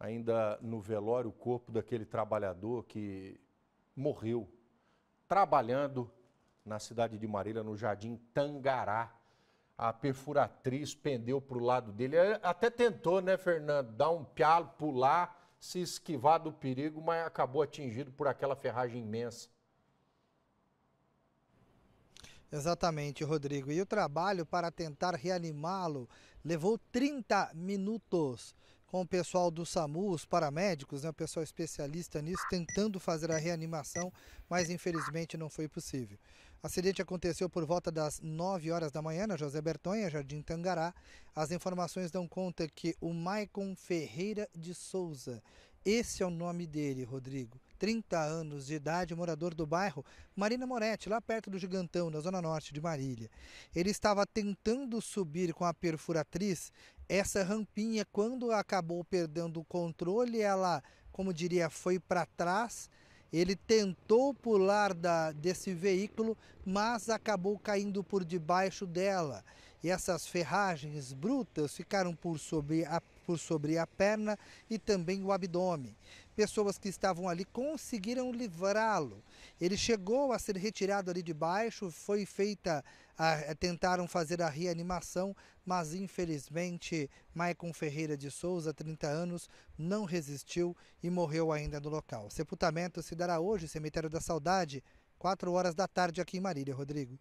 ainda no velório, o corpo daquele trabalhador que morreu trabalhando na cidade de Marília, no Jardim Tangará. A perfuratriz pendeu para o lado dele. É, até tentou, né, Fernando, dar um pialo, pular, se esquivar do perigo, mas acabou atingido por aquela ferragem imensa. Exatamente, Rodrigo. E o trabalho para tentar reanimá-lo levou 30 minutos com o pessoal do SAMU, os paramédicos, né, o pessoal especialista nisso, tentando fazer a reanimação, mas infelizmente não foi possível. O acidente aconteceu por volta das 9 horas da manhã na José Bertonha, Jardim Tangará. As informações dão conta que o Maicon Ferreira de Souza, esse é o nome dele, Rodrigo, 30 anos de idade, morador do bairro Marina Moretti, lá perto do Gigantão, na zona norte de Marília. Ele estava tentando subir com a perfuratriz essa rampinha, quando acabou perdendo o controle, ela, como diria, foi para trás. Ele tentou pular da, desse veículo, mas acabou caindo por debaixo dela e essas ferragens brutas ficaram por sobre a por sobre a perna e também o abdômen. Pessoas que estavam ali conseguiram livrá-lo. Ele chegou a ser retirado ali de baixo, foi feita, a, eh, tentaram fazer a reanimação, mas infelizmente Maicon Ferreira de Souza, 30 anos, não resistiu e morreu ainda no local. O sepultamento se dará hoje, Cemitério da Saudade, 4 horas da tarde aqui em Marília, Rodrigo.